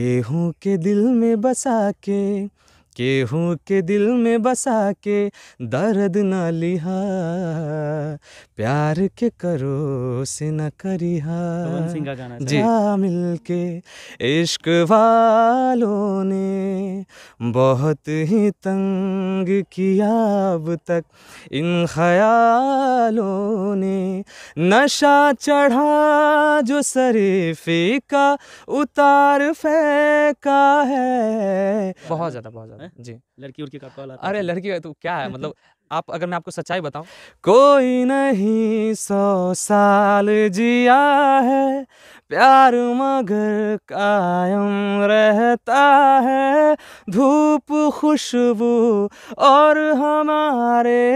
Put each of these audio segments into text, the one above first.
के के दिल में बसा के के के दिल में बसा के दर्द न लिहा प्यार के करो से न करिहा जा मिल के इश्क वालों ने बहुत ही तंग किया अब तक इन ख्यालों ने नशा चढ़ा जो शरीफे का उतार फेंका है बहुत ज़्यादा बहुत ज़्यादा है जी लड़की उड़की का कॉल अरे लड़की तो क्या है मतलब आप अगर मैं आपको सच्चाई बताऊं कोई नहीं सौ साल जिया है प्यार मगर कायम रहता है धूप खुशबू और हमारे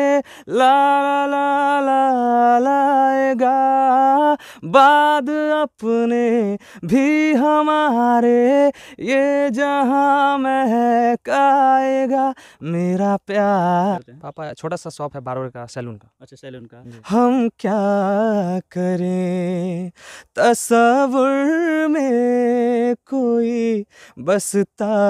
ला ला ला ला, ला रहेगा बाद अपने भी हमारे ये जहाँ महकाएगा मेरा प्यार पापा छोटा सा शॉप है बारोर का सैलून का अच्छा सैलून का हम क्या करें तस्वुर में कोई बसता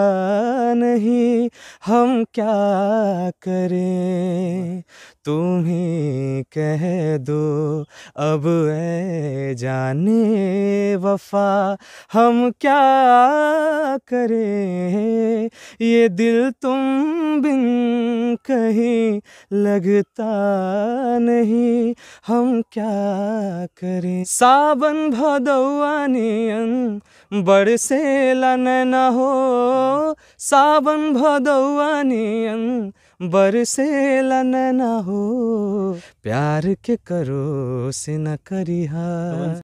नहीं हम क्या करें तुम ही कह दो अब ए जाने वफा हम क्या करें ये दिल तुम बिन कहीं लगता नहीं हम क्या करें सावन से लन न हो सावन भदौआनियन बरसे लन ना हो प्यार के करो से न करिहा तो